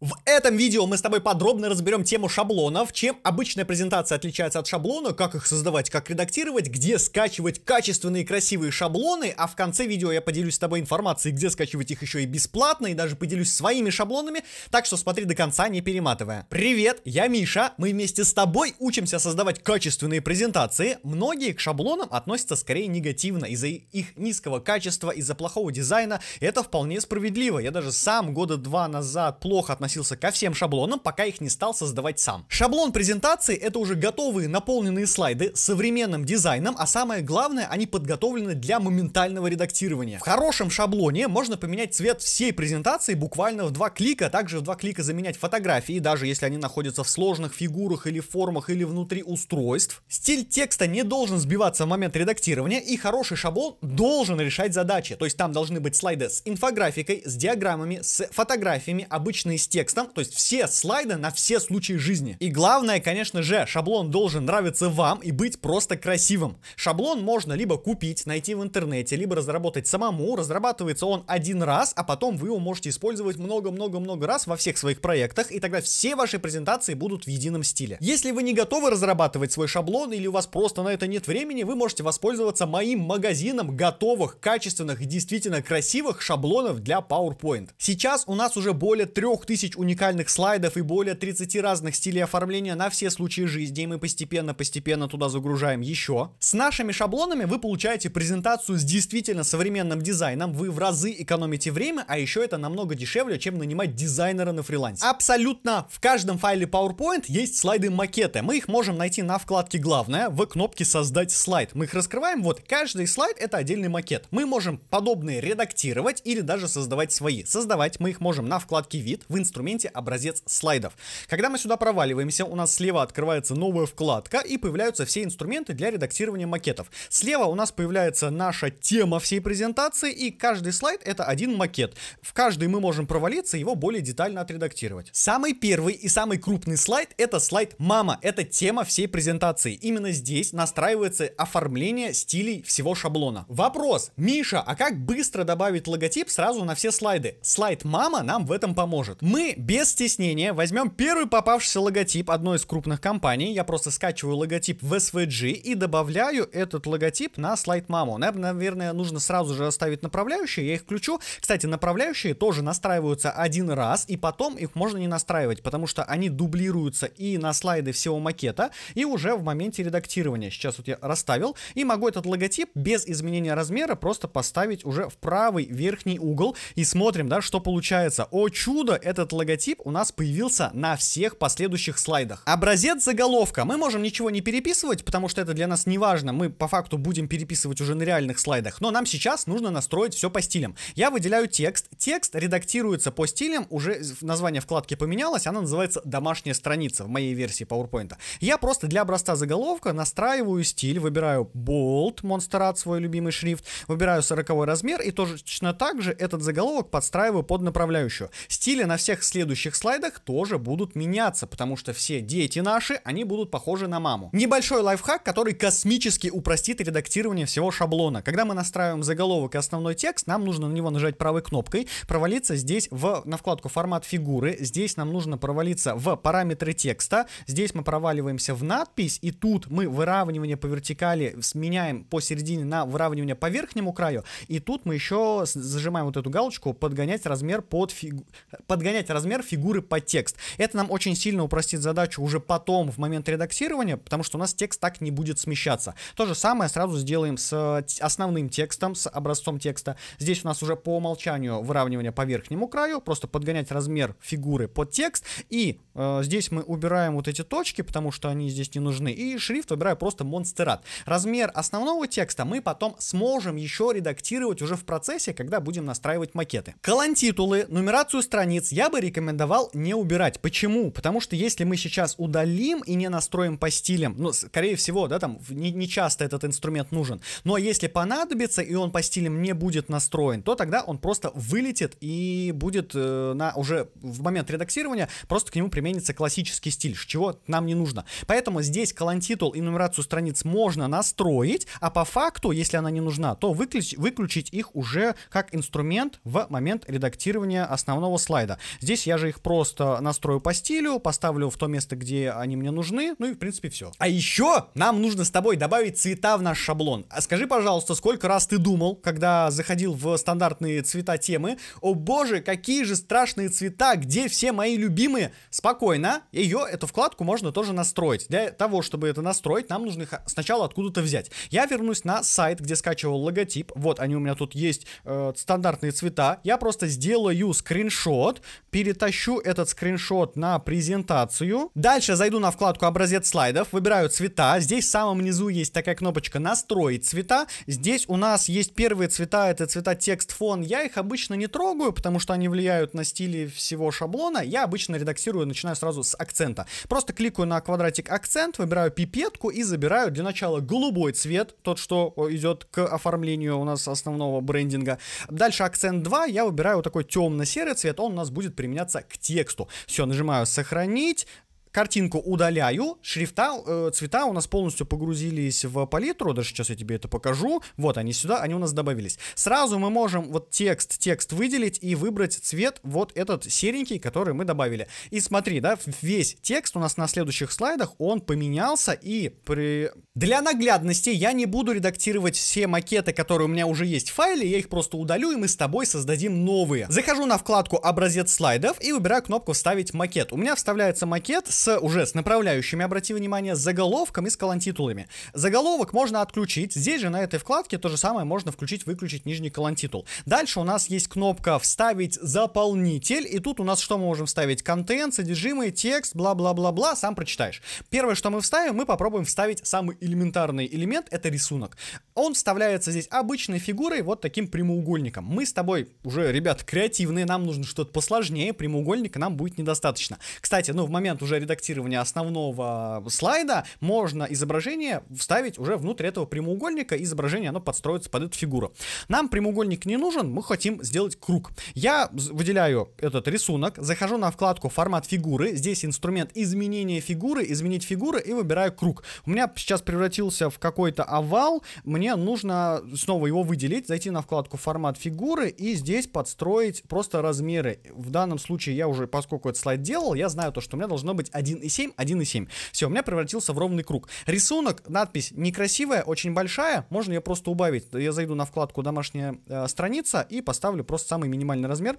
В этом видео мы с тобой подробно разберем тему шаблонов, чем обычная презентация отличается от шаблона, как их создавать, как редактировать, где скачивать качественные красивые шаблоны, а в конце видео я поделюсь с тобой информацией, где скачивать их еще и бесплатно, и даже поделюсь своими шаблонами, так что смотри до конца, не перематывая. Привет, я Миша, мы вместе с тобой учимся создавать качественные презентации. Многие к шаблонам относятся скорее негативно из-за их низкого качества, из-за плохого дизайна, это вполне справедливо, я даже сам года два назад плохо относился относился ко всем шаблонам, пока их не стал создавать сам. Шаблон презентации это уже готовые наполненные слайды с современным дизайном, а самое главное, они подготовлены для моментального редактирования. В хорошем шаблоне можно поменять цвет всей презентации буквально в два клика, а также в два клика заменять фотографии, даже если они находятся в сложных фигурах или формах или внутри устройств. Стиль текста не должен сбиваться в момент редактирования, и хороший шаблон должен решать задачи, то есть там должны быть слайды с инфографикой, с диаграммами, с фотографиями, обычные стены, текстом, то есть все слайды на все случаи жизни. И главное, конечно же, шаблон должен нравиться вам и быть просто красивым. Шаблон можно либо купить, найти в интернете, либо разработать самому. Разрабатывается он один раз, а потом вы его можете использовать много-много-много раз во всех своих проектах, и тогда все ваши презентации будут в едином стиле. Если вы не готовы разрабатывать свой шаблон или у вас просто на это нет времени, вы можете воспользоваться моим магазином готовых, качественных и действительно красивых шаблонов для PowerPoint. Сейчас у нас уже более 3000 тысяч уникальных слайдов и более 30 разных стилей оформления на все случаи жизни, и мы постепенно-постепенно туда загружаем еще. С нашими шаблонами вы получаете презентацию с действительно современным дизайном, вы в разы экономите время, а еще это намного дешевле, чем нанимать дизайнера на фрилансе. Абсолютно в каждом файле PowerPoint есть слайды-макеты, мы их можем найти на вкладке «Главное» в кнопке «Создать слайд». Мы их раскрываем, вот каждый слайд это отдельный макет. Мы можем подобные редактировать или даже создавать свои. Создавать мы их можем на вкладке «Вид» в инструмент инструменте образец слайдов. Когда мы сюда проваливаемся, у нас слева открывается новая вкладка и появляются все инструменты для редактирования макетов. Слева у нас появляется наша тема всей презентации и каждый слайд это один макет. В каждый мы можем провалиться его более детально отредактировать. Самый первый и самый крупный слайд это слайд «Мама». Это тема всей презентации. Именно здесь настраивается оформление стилей всего шаблона. Вопрос. Миша, а как быстро добавить логотип сразу на все слайды? Слайд «Мама» нам в этом поможет. Мы мы без стеснения возьмем первый попавшийся логотип одной из крупных компаний. Я просто скачиваю логотип в SVG и добавляю этот логотип на слайд маму. Наверное, нужно сразу же оставить направляющие, я их включу. Кстати, направляющие тоже настраиваются один раз, и потом их можно не настраивать, потому что они дублируются и на слайды всего макета, и уже в моменте редактирования. Сейчас вот я расставил, и могу этот логотип без изменения размера просто поставить уже в правый верхний угол, и смотрим, да, что получается. О чудо, этот этот логотип у нас появился на всех последующих слайдах. Образец заголовка. Мы можем ничего не переписывать, потому что это для нас не важно. Мы по факту будем переписывать уже на реальных слайдах. Но нам сейчас нужно настроить все по стилям. Я выделяю текст. Текст редактируется по стилям. Уже название вкладки поменялось. Она называется «Домашняя страница» в моей версии PowerPoint. Я просто для образца заголовка настраиваю стиль. Выбираю Bold, Monster Art, свой любимый шрифт. Выбираю 40 размер. И точно так же этот заголовок подстраиваю под направляющую. Стили на всех всех следующих слайдах тоже будут меняться, потому что все дети наши, они будут похожи на маму. Небольшой лайфхак, который космически упростит редактирование всего шаблона. Когда мы настраиваем заголовок и основной текст, нам нужно на него нажать правой кнопкой, провалиться здесь в, на вкладку «Формат фигуры», здесь нам нужно провалиться в параметры текста, здесь мы проваливаемся в надпись, и тут мы выравнивание по вертикали сменяем посередине на выравнивание по верхнему краю, и тут мы еще зажимаем вот эту галочку «Подгонять размер под фигу...» «Подгонять размер фигуры под текст. Это нам очень сильно упростит задачу уже потом, в момент редактирования, потому что у нас текст так не будет смещаться. То же самое сразу сделаем с э, основным текстом, с образцом текста. Здесь у нас уже по умолчанию выравнивание по верхнему краю, просто подгонять размер фигуры под текст. И э, здесь мы убираем вот эти точки, потому что они здесь не нужны. И шрифт выбираю просто монстерат. Размер основного текста мы потом сможем еще редактировать уже в процессе, когда будем настраивать макеты. Колонтитулы, нумерацию страниц я бы рекомендовал не убирать. Почему? Потому что если мы сейчас удалим и не настроим по стилям, ну, скорее всего, да, там не, не часто этот инструмент нужен, но если понадобится и он по стилям не будет настроен, то тогда он просто вылетит и будет э, на уже в момент редактирования просто к нему применится классический стиль, чего нам не нужно. Поэтому здесь колонтитул и нумерацию страниц можно настроить, а по факту, если она не нужна, то выключ, выключить их уже как инструмент в момент редактирования основного слайда. Здесь Здесь я же их просто настрою по стилю, поставлю в то место, где они мне нужны, ну и в принципе все. А еще нам нужно с тобой добавить цвета в наш шаблон. А скажи, пожалуйста, сколько раз ты думал, когда заходил в стандартные цвета темы, о боже, какие же страшные цвета, где все мои любимые? Спокойно, ее, эту вкладку можно тоже настроить. Для того, чтобы это настроить, нам нужно их сначала откуда-то взять. Я вернусь на сайт, где скачивал логотип, вот они у меня тут есть, э, стандартные цвета, я просто сделаю скриншот, перетащу этот скриншот на презентацию. Дальше зайду на вкладку образец слайдов, выбираю цвета. Здесь в самом низу есть такая кнопочка настроить цвета. Здесь у нас есть первые цвета, это цвета текст, фон. Я их обычно не трогаю, потому что они влияют на стиле всего шаблона. Я обычно редактирую, начинаю сразу с акцента. Просто кликаю на квадратик акцент, выбираю пипетку и забираю для начала голубой цвет, тот, что идет к оформлению у нас основного брендинга. Дальше акцент 2 я выбираю вот такой темно-серый цвет, он у нас будет примерно применяться к тексту. Все, нажимаю сохранить, картинку удаляю, шрифта, э, цвета у нас полностью погрузились в палитру, даже сейчас я тебе это покажу, вот они сюда, они у нас добавились. Сразу мы можем вот текст, текст выделить и выбрать цвет вот этот серенький, который мы добавили. И смотри, да, весь текст у нас на следующих слайдах, он поменялся и при... Для наглядности я не буду редактировать все макеты, которые у меня уже есть в файле, я их просто удалю и мы с тобой создадим новые. Захожу на вкладку образец слайдов и выбираю кнопку вставить макет. У меня вставляется макет с уже с направляющими, обрати внимание, с заголовком и с колонтитулами. Заголовок можно отключить. Здесь же на этой вкладке то же самое можно включить, выключить нижний колонтитул. Дальше у нас есть кнопка «Вставить заполнитель». И тут у нас что мы можем вставить? Контент, содержимое, текст, бла-бла-бла-бла. Сам прочитаешь. Первое, что мы вставим, мы попробуем вставить самый элементарный элемент. Это рисунок. Он вставляется здесь обычной фигурой, вот таким прямоугольником. Мы с тобой уже, ребят, креативные. Нам нужно что-то посложнее. Прямоугольника нам будет недостаточно. Кстати, ну в момент уже редактирования основного слайда можно изображение вставить уже внутрь этого прямоугольника, и изображение оно подстроится под эту фигуру. Нам прямоугольник не нужен, мы хотим сделать круг. Я выделяю этот рисунок, захожу на вкладку «Формат фигуры», здесь инструмент изменения фигуры, изменить фигуры и выбираю круг. У меня сейчас превратился в какой-то овал, мне нужно снова его выделить, зайти на вкладку «Формат фигуры» и здесь подстроить просто размеры. В данном случае я уже, поскольку этот слайд делал, я знаю то, что у меня должно быть 1,7, 1,7. Все, у меня превратился в ровный круг. Рисунок, надпись некрасивая, очень большая, можно ее просто убавить. Я зайду на вкладку «Домашняя э, страница» и поставлю просто самый минимальный размер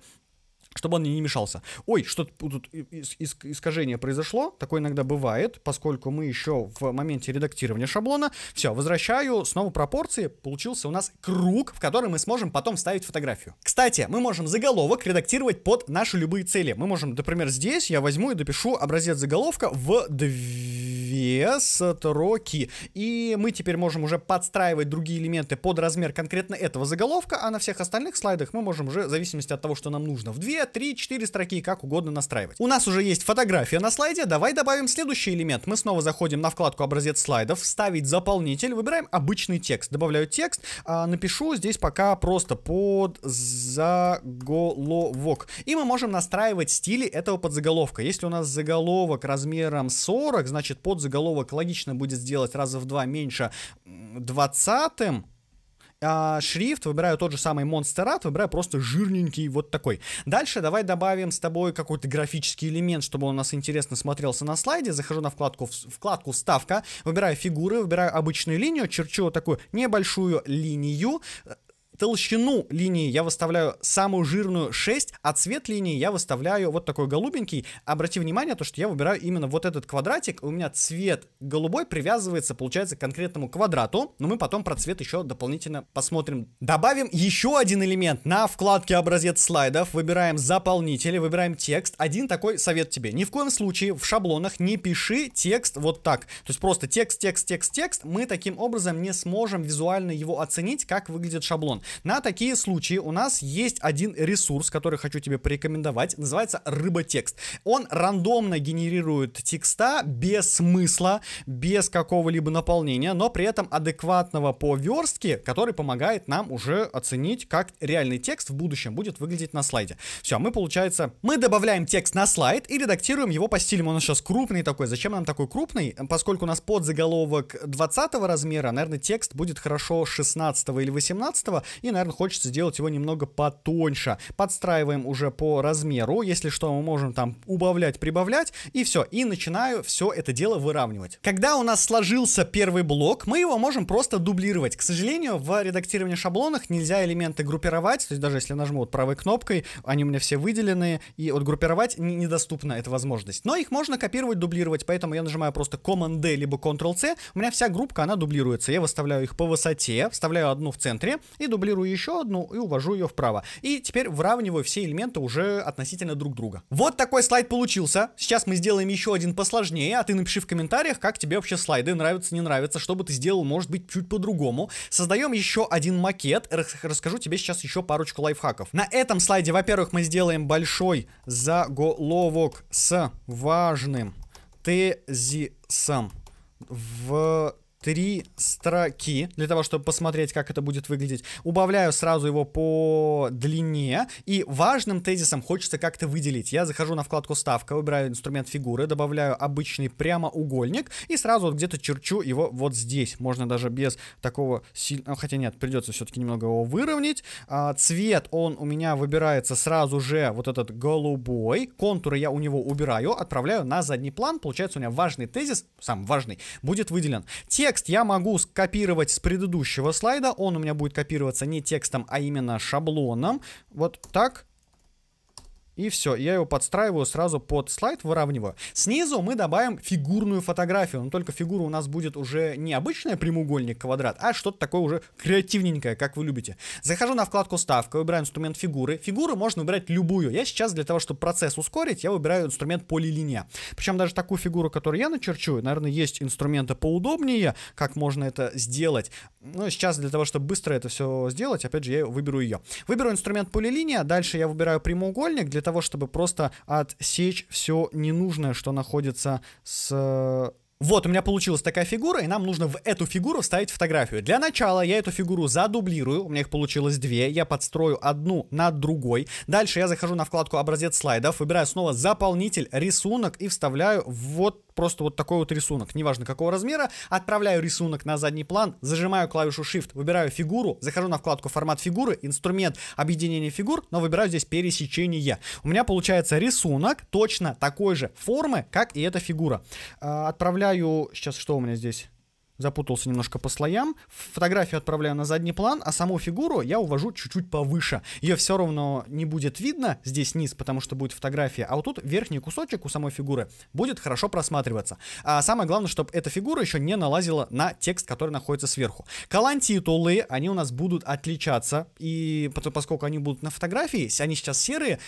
чтобы он не мешался. Ой, что-то тут искажение произошло, такое иногда бывает, поскольку мы еще в моменте редактирования шаблона. Все, возвращаю, снова пропорции, получился у нас круг, в который мы сможем потом вставить фотографию. Кстати, мы можем заголовок редактировать под наши любые цели. Мы можем, например, здесь я возьму и допишу образец заголовка в две строки. И мы теперь можем уже подстраивать другие элементы под размер конкретно этого заголовка, а на всех остальных слайдах мы можем уже, в зависимости от того, что нам нужно, в две 2, 3, 4 строки, как угодно настраивать. У нас уже есть фотография на слайде, давай добавим следующий элемент. Мы снова заходим на вкладку образец слайдов, вставить заполнитель, выбираем обычный текст. Добавляю текст, а, напишу здесь пока просто под заголовок. И мы можем настраивать стили этого подзаголовка. Если у нас заголовок размером 40, значит подзаголовок логично будет сделать раза в два меньше 20 а, шрифт, выбираю тот же самый Monster Art, выбираю просто жирненький вот такой. Дальше давай добавим с тобой какой-то графический элемент, чтобы он у нас интересно смотрелся на слайде. Захожу на вкладку, вкладку Ставка, выбираю фигуры, выбираю обычную линию, черчу вот такую небольшую линию, Толщину линии я выставляю самую жирную 6, а цвет линии я выставляю вот такой голубенький. Обрати внимание, то, что я выбираю именно вот этот квадратик. У меня цвет голубой привязывается, получается, к конкретному квадрату. Но мы потом про цвет еще дополнительно посмотрим. Добавим еще один элемент. На вкладке образец слайдов выбираем заполнители, выбираем текст. Один такой совет тебе. Ни в коем случае в шаблонах не пиши текст вот так. То есть просто текст, текст, текст, текст. Мы таким образом не сможем визуально его оценить, как выглядит шаблон. На такие случаи у нас есть один ресурс, который хочу тебе порекомендовать. Называется Рыботекст. Он рандомно генерирует текста без смысла, без какого-либо наполнения, но при этом адекватного по верстке, который помогает нам уже оценить, как реальный текст в будущем будет выглядеть на слайде. Все, мы, получается, мы добавляем текст на слайд и редактируем его по стилю. Он сейчас крупный такой. Зачем нам такой крупный? Поскольку у нас подзаголовок 20 размера, наверное, текст будет хорошо 16 или 18, и, наверное, хочется сделать его немного потоньше. Подстраиваем уже по размеру. Если что, мы можем там убавлять, прибавлять. И все. И начинаю все это дело выравнивать. Когда у нас сложился первый блок, мы его можем просто дублировать. К сожалению, в редактировании шаблонах нельзя элементы группировать. То есть даже если нажму вот правой кнопкой, они у меня все выделены. И вот группировать недоступна эта возможность. Но их можно копировать, дублировать. Поэтому я нажимаю просто Command-D либо Ctrl-C. У меня вся группка, она дублируется. Я выставляю их по высоте, вставляю одну в центре и дублирую дублирую еще одну и увожу ее вправо. И теперь выравниваю все элементы уже относительно друг друга. Вот такой слайд получился. Сейчас мы сделаем еще один посложнее, а ты напиши в комментариях, как тебе вообще слайды нравятся, не нравятся, что бы ты сделал, может быть, чуть по-другому. Создаем еще один макет. Расскажу тебе сейчас еще парочку лайфхаков. На этом слайде, во-первых, мы сделаем большой заголовок с важным тезисом в три строки для того, чтобы посмотреть, как это будет выглядеть. Убавляю сразу его по длине. И важным тезисом хочется как-то выделить. Я захожу на вкладку «Ставка», выбираю инструмент фигуры, добавляю обычный прямоугольник и сразу вот где-то черчу его вот здесь. Можно даже без такого сильного... А, хотя нет, придется все-таки немного его выровнять. А, цвет он у меня выбирается сразу же вот этот голубой. Контуры я у него убираю, отправляю на задний план. Получается у меня важный тезис, сам важный, будет выделен. Текст Текст я могу скопировать с предыдущего слайда. Он у меня будет копироваться не текстом, а именно шаблоном. Вот так. И все, я его подстраиваю сразу под слайд, выравниваю. Снизу мы добавим фигурную фотографию, но только фигура у нас будет уже не обычная прямоугольник, квадрат, а что-то такое уже креативненькое, как вы любите. Захожу на вкладку «Ставка», выбираю инструмент фигуры. Фигуру можно выбирать любую. Я сейчас для того, чтобы процесс ускорить, я выбираю инструмент полилиния. Причем даже такую фигуру, которую я начерчу, наверное, есть инструменты поудобнее, как можно это сделать. Но сейчас для того, чтобы быстро это все сделать, опять же, я выберу ее. Выберу инструмент полилиния, дальше я выбираю прямоугольник для для того, чтобы просто отсечь все ненужное, что находится с э, вот, у меня получилась такая фигура, и нам нужно в эту фигуру вставить фотографию. Для начала я эту фигуру задублирую, у меня их получилось две, я подстрою одну на другой. Дальше я захожу на вкладку «Образец слайдов», выбираю снова «Заполнитель», «Рисунок» и вставляю вот просто вот такой вот рисунок, неважно какого размера, отправляю рисунок на задний план, зажимаю клавишу Shift, выбираю фигуру, захожу на вкладку формат фигуры, инструмент объединения фигур, но выбираю здесь пересечение. У меня получается рисунок точно такой же формы, как и эта фигура. Э, отправляю, сейчас что у меня здесь? запутался немножко по слоям. Фотографию отправляю на задний план, а саму фигуру я увожу чуть-чуть повыше. Ее все равно не будет видно здесь низ, потому что будет фотография, а вот тут верхний кусочек у самой фигуры будет хорошо просматриваться. А самое главное, чтобы эта фигура еще не налазила на текст, который находится сверху. и Колонтитулы, они у нас будут отличаться, и поскольку они будут на фотографии, они сейчас серые,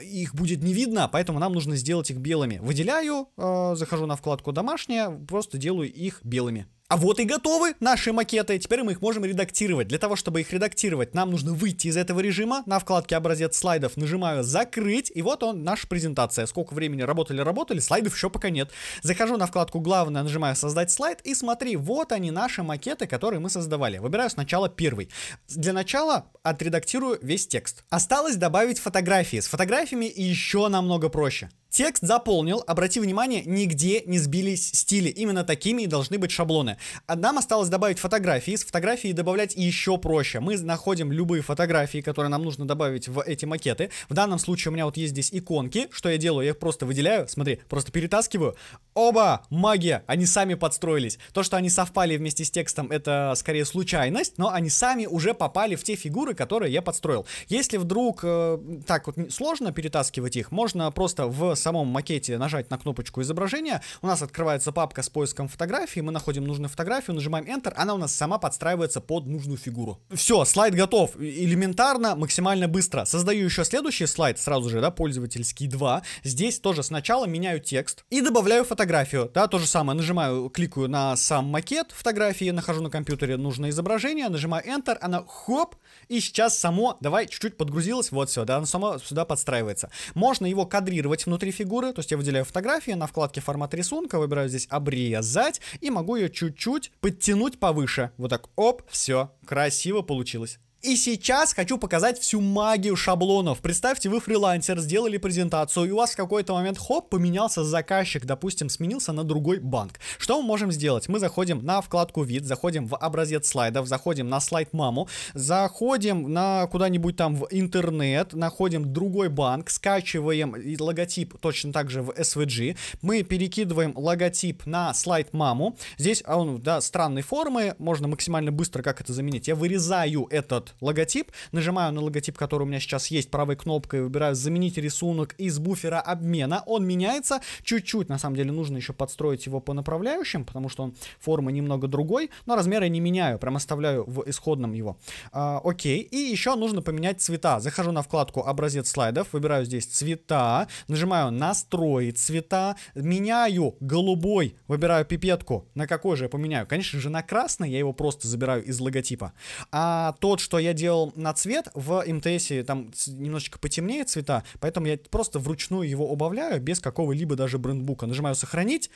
их будет не видно, поэтому нам нужно сделать их белыми. Выделяю, э, захожу на вкладку «Домашняя», просто делаю их белыми. А вот и готовы наши макеты, теперь мы их можем редактировать. Для того, чтобы их редактировать, нам нужно выйти из этого режима. На вкладке «Образец слайдов» нажимаю «Закрыть», и вот он, наша презентация. Сколько времени работали-работали, слайдов еще пока нет. Захожу на вкладку «Главное», нажимаю «Создать слайд», и смотри, вот они, наши макеты, которые мы создавали. Выбираю сначала первый. Для начала отредактирую весь текст. Осталось добавить фотографии. С фотографиями еще намного проще. Текст заполнил, обрати внимание, нигде не сбились стили. Именно такими и должны быть шаблоны. А нам осталось добавить фотографии. С фотографии добавлять еще проще. Мы находим любые фотографии, которые нам нужно добавить в эти макеты. В данном случае у меня вот есть здесь иконки. Что я делаю? Я их просто выделяю. Смотри, просто перетаскиваю. Оба! Магия! Они сами подстроились. То, что они совпали вместе с текстом, это скорее случайность, но они сами уже попали в те фигуры, которые я подстроил. Если вдруг э, так вот сложно перетаскивать их, можно просто в самом макете нажать на кнопочку изображения, у нас открывается папка с поиском фотографии, мы находим нужную фотографию, нажимаем Enter, она у нас сама подстраивается под нужную фигуру. Все, слайд готов, элементарно, максимально быстро. Создаю еще следующий слайд, сразу же, да, пользовательский 2. Здесь тоже сначала меняю текст и добавляю фотографию, да, то же самое, нажимаю, кликаю на сам макет фотографии, нахожу на компьютере нужное изображение, нажимаю Enter, она хоп, и сейчас само, давай, чуть-чуть подгрузилось, вот все, да, она сама сюда подстраивается. Можно его кадрировать внутри фигуры, то есть я выделяю фотографию на вкладке формат рисунка, выбираю здесь обрезать и могу ее чуть-чуть подтянуть повыше. Вот так, оп, все, красиво получилось. И сейчас хочу показать всю магию шаблонов. Представьте, вы фрилансер, сделали презентацию, и у вас в какой-то момент, хоп, поменялся заказчик, допустим, сменился на другой банк. Что мы можем сделать? Мы заходим на вкладку «Вид», заходим в образец слайдов, заходим на слайд «Маму», заходим на куда-нибудь там в интернет, находим другой банк, скачиваем логотип точно так же в SVG, мы перекидываем логотип на слайд «Маму», здесь он, да, странной формы, можно максимально быстро как это заменить, я вырезаю этот логотип. Нажимаю на логотип, который у меня сейчас есть, правой кнопкой выбираю «Заменить рисунок из буфера обмена». Он меняется чуть-чуть, на самом деле нужно еще подстроить его по направляющим, потому что он форма немного другой, но размеры не меняю, прям оставляю в исходном его. А, окей, и еще нужно поменять цвета. Захожу на вкладку «Образец слайдов», выбираю здесь цвета, нажимаю «Настроить цвета», меняю голубой, выбираю пипетку, на какой же я поменяю? Конечно же на красный, я его просто забираю из логотипа. А тот, что я я делал на цвет, в МТС там немножечко потемнее цвета, поэтому я просто вручную его убавляю без какого-либо даже брендбука. Нажимаю «Сохранить»,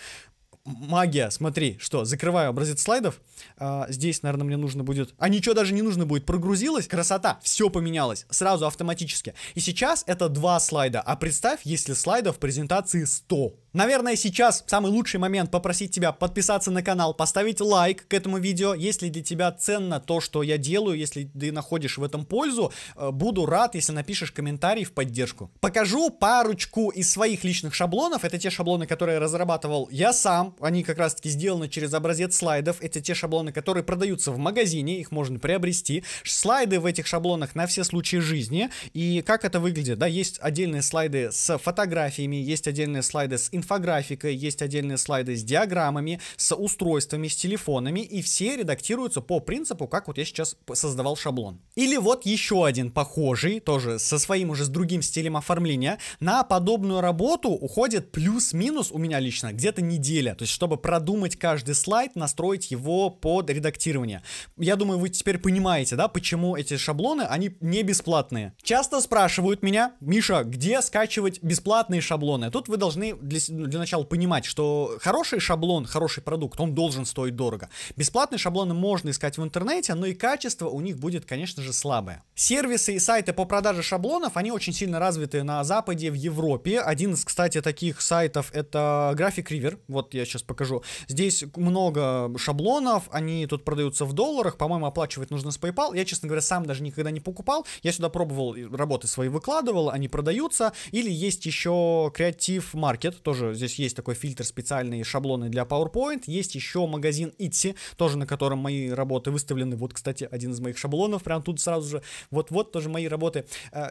магия, смотри, что, закрываю образец слайдов, а, здесь, наверное, мне нужно будет, а ничего даже не нужно будет, прогрузилось, красота, все поменялось, сразу автоматически. И сейчас это два слайда, а представь, если слайдов в презентации 100. Наверное, сейчас самый лучший момент попросить тебя подписаться на канал, поставить лайк к этому видео, если для тебя ценно то, что я делаю, если ты находишь в этом пользу, э, буду рад, если напишешь комментарий в поддержку. Покажу парочку из своих личных шаблонов, это те шаблоны, которые разрабатывал я сам, они как раз-таки сделаны через образец слайдов. Это те шаблоны, которые продаются в магазине, их можно приобрести. Слайды в этих шаблонах на все случаи жизни. И как это выглядит? Да, есть отдельные слайды с фотографиями, есть отдельные слайды с инфографикой, есть отдельные слайды с диаграммами, с устройствами, с телефонами. И все редактируются по принципу, как вот я сейчас создавал шаблон. Или вот еще один похожий, тоже со своим уже с другим стилем оформления. На подобную работу уходит плюс-минус у меня лично где-то неделя. То есть, чтобы продумать каждый слайд, настроить его под редактирование. Я думаю, вы теперь понимаете, да, почему эти шаблоны, они не бесплатные. Часто спрашивают меня, Миша, где скачивать бесплатные шаблоны? Тут вы должны для, для начала понимать, что хороший шаблон, хороший продукт, он должен стоить дорого. Бесплатные шаблоны можно искать в интернете, но и качество у них будет, конечно же, слабое. Сервисы и сайты по продаже шаблонов, они очень сильно развиты на Западе, в Европе. Один из, кстати, таких сайтов это Graphic River. Вот я сейчас покажу. Здесь много шаблонов, они тут продаются в долларах, по-моему, оплачивать нужно с PayPal. Я, честно говоря, сам даже никогда не покупал. Я сюда пробовал работы свои выкладывал, они продаются. Или есть еще Creative Market, тоже здесь есть такой фильтр специальные шаблоны для PowerPoint. Есть еще магазин Etsy, тоже на котором мои работы выставлены. Вот, кстати, один из моих шаблонов, прям тут сразу же. Вот-вот тоже мои работы. Э,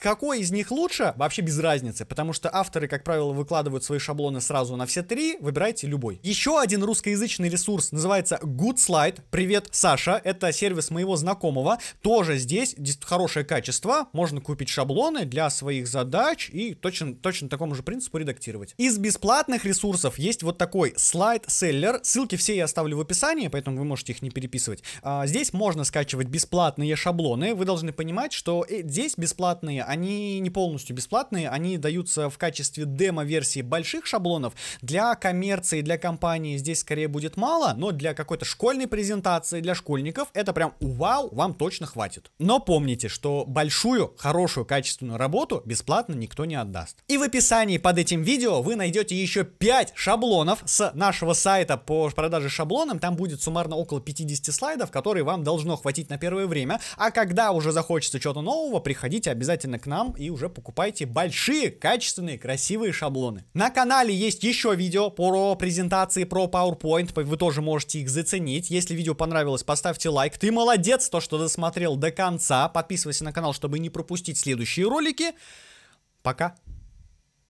какой из них лучше? Вообще без разницы, потому что авторы, как правило, выкладывают свои шаблоны сразу на все три. Выбирайте выбирайте любой. Еще один русскоязычный ресурс называется Good Slide. Привет, Саша. Это сервис моего знакомого. Тоже здесь хорошее качество. Можно купить шаблоны для своих задач и точно, точно такому же принципу редактировать. Из бесплатных ресурсов есть вот такой Slide Seller. Ссылки все я оставлю в описании, поэтому вы можете их не переписывать. А, здесь можно скачивать бесплатные шаблоны. Вы должны понимать, что э, здесь бесплатные, они не полностью бесплатные, они даются в качестве демо-версии больших шаблонов для коммерции презентации для компании здесь скорее будет мало, но для какой-то школьной презентации для школьников это прям вау, вам точно хватит. Но помните, что большую, хорошую, качественную работу бесплатно никто не отдаст. И в описании под этим видео вы найдете еще 5 шаблонов с нашего сайта по продаже шаблоном. Там будет суммарно около 50 слайдов, которые вам должно хватить на первое время. А когда уже захочется чего-то нового, приходите обязательно к нам и уже покупайте большие, качественные, красивые шаблоны. На канале есть еще видео про презентации про PowerPoint, вы тоже можете их заценить. Если видео понравилось, поставьте лайк. Ты молодец, то, что досмотрел до конца. Подписывайся на канал, чтобы не пропустить следующие ролики. Пока.